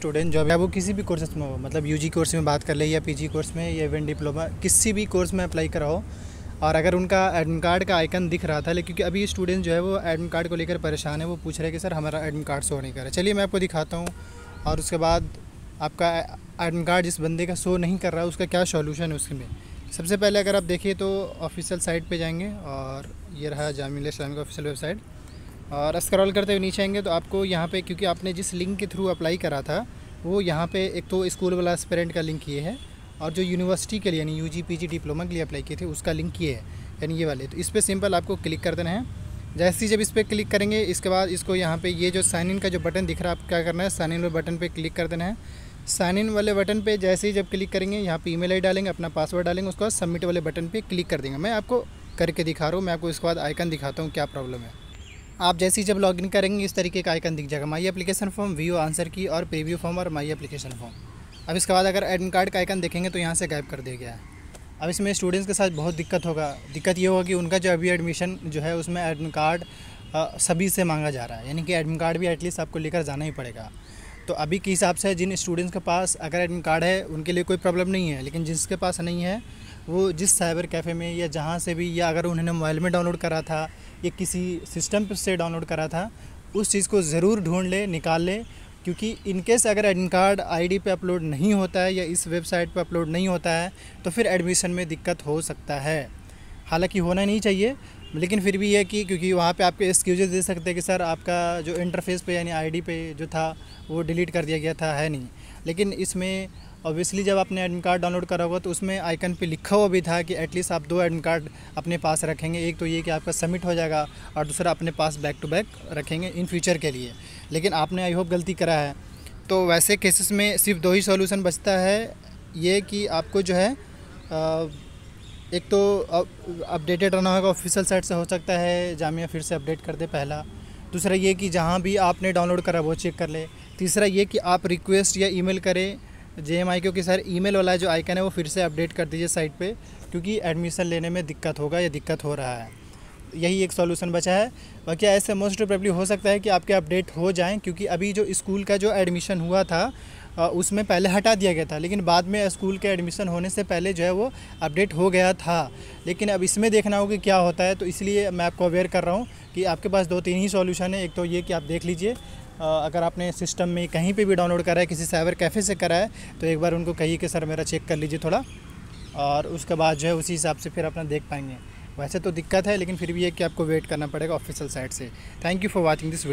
student job है वो किसी भी कोर्सेस में हो मतलब यूजी कोर्स में बात कर ले या पीजी कोर्स में या इवन डिप्लोमा किसी भी कोर्स में अप्लाई कराओ और अगर उनका एडमिट कार्ड का आइकन दिख रहा था लेकिन अभी स्टूडेंट जो है वो एडमिट कार्ड को लेकर परेशान है वो पूछ रहे हैं कि सर हमारा एडमिट कार्ड शो नहीं कर रहा चलिए मैं आपको दिखाता हूँ और उसके बाद आपका एडमिट कार्ड जिस बंदे का शो नहीं कर रहा है उसका क्या सॉल्यूशन है उसमें सबसे पहले अगर आप देखिए तो ऑफिशियल साइट पर जाएंगे और ये रहा जामिल इस्लाम का ऑफिशियल वेबसाइट और स्क्रॉल करते हुए नीचे आएंगे तो आपको यहाँ पे क्योंकि आपने जिस लिंक के थ्रू अप्लाई करा था वो यहाँ पे एक तो स्कूल वाला स्पेरेंट का लिंक ये है और जो यूनिवर्सिटी के लिए यानी यू जी डिप्लोमा के लिए अप्लाई किए थे उसका लिंक ये है यानी ये वाले तो इस पर सिंपल आपको क्लिक कर देना है जैसे ही जब इस पर क्लिक करेंगे इसके बाद इसको यहाँ पर ये जो साइन इन का जो बटन दिख रहा है आप क्या करना है साइन इन वाले बटन पर क्लिक कर देना है साइन इन वाले बटन पर जैसे ही जब क्लिक करेंगे यहाँ पर ई आई डालेंगे अपना पासवर्ड डालेंगे उसके बाद सबमिट वाले बटन पर क्लिक कर देंगे मैं आपको करके दिखा रहा हूँ मैं आपको इसके बाद आइकन दिखाता हूँ क्या प्रॉब्लम है आप जैसे ही जब लॉगिन करेंगे इस तरीके का आइकन दिख जाएगा my application form view answer की और प्रीव्यू फॉर्म और माई एप्लीकेशन फॉर्म अब इसके बाद अगर एडमिट कार्ड का आइकन देखेंगे तो यहाँ से गायब कर दिया गया है अब इसमें स्टूडेंट्स के साथ बहुत दिक्कत होगा दिक्कत ये होगा कि उनका जो अभी एडमिशन जो है उसमें एडमिट कार्ड सभी से मांगा जा रहा है यानी कि एडमिट कार्ड भी एटलीस्ट आपको लेकर जाना ही पड़ेगा तो अभी के हिसाब से जिन स्टूडेंट्स के पास अगर एडमिट कार्ड है उनके लिए कोई प्रॉब्लम नहीं है लेकिन जिसके पास नहीं है वो जिस साइबर कैफ़े में या जहाँ से भी या अगर उन्होंने मोबाइल में डाउनलोड करा था ये किसी सिस्टम से डाउनलोड करा था उस चीज़ को ज़रूर ढूंढ ले निकाल ले क्योंकि इनकेस अगर एडमिट कार्ड आईडी पे अपलोड नहीं होता है या इस वेबसाइट पे अपलोड नहीं होता है तो फिर एडमिशन में दिक्कत हो सकता है हालांकि होना नहीं चाहिए लेकिन फिर भी यह कि क्योंकि वहाँ पे आपके एक्सक्यूजेज दे सकते हैं कि सर आपका जो इंटरफेस पे यानी आईडी पे जो था वो डिलीट कर दिया गया था है नहीं लेकिन इसमें ऑब्वियसली जब आपने एडमिट कार्ड डाउनलोड करा होगा तो उसमें आइकन पे लिखा हुआ भी था कि एटलीस्ट आप दो एडमिट कार्ड अपने पास रखेंगे एक तो ये कि आपका सबमिट हो जाएगा और दूसरा अपने पास बैक टू बैक रखेंगे इन फ्यूचर के लिए लेकिन आपने आई होप गलती करा है तो वैसे केसेस में सिर्फ दो ही सॉल्यूशन बचता है ये कि आपको जो है एक तो अपडेटेड रहना होगा ऑफिशियल साइट से हो सकता है जामिया फिर से अपडेट कर दे पहला दूसरा ये कि जहाँ भी आपने डाउनलोड करा वो चेक कर ले तीसरा ये कि आप रिक्वेस्ट या ईमेल करें जे एम आई क्योंकि सर ईमेल वाला जो आइकन है वो फिर से अपडेट कर दीजिए साइट पे क्योंकि एडमिशन लेने में दिक्कत होगा या दिक्कत हो रहा है यही एक सॉल्यूशन बचा है बाकी ऐसे मोस्ट प्रॉब्ली हो सकता है कि आपके अपडेट हो जाएं क्योंकि अभी जो स्कूल का जो एडमिशन हुआ था उसमें पहले हटा दिया गया था लेकिन बाद में स्कूल के एडमिशन होने से पहले जो है वो अपडेट हो गया था लेकिन अब इसमें देखना होगा क्या होता है तो इसलिए मैं आपको अवेयर कर रहा हूँ कि आपके पास दो तीन ही सॉल्यूशन है एक तो ये कि आप देख लीजिए अगर आपने सिस्टम में कहीं पर भी डाउनलोड करा है किसी साइबर कैफ़े से करा है तो एक बार उनको कहिए कि सर मेरा चेक कर लीजिए थोड़ा और उसके बाद जो है उसी हिसाब से फिर अपना देख पाएंगे वैसे तो दिक्कत है लेकिन फिर भी ये कि आपको वेट करना पड़ेगा ऑफिशियल साइट से thank you for watching this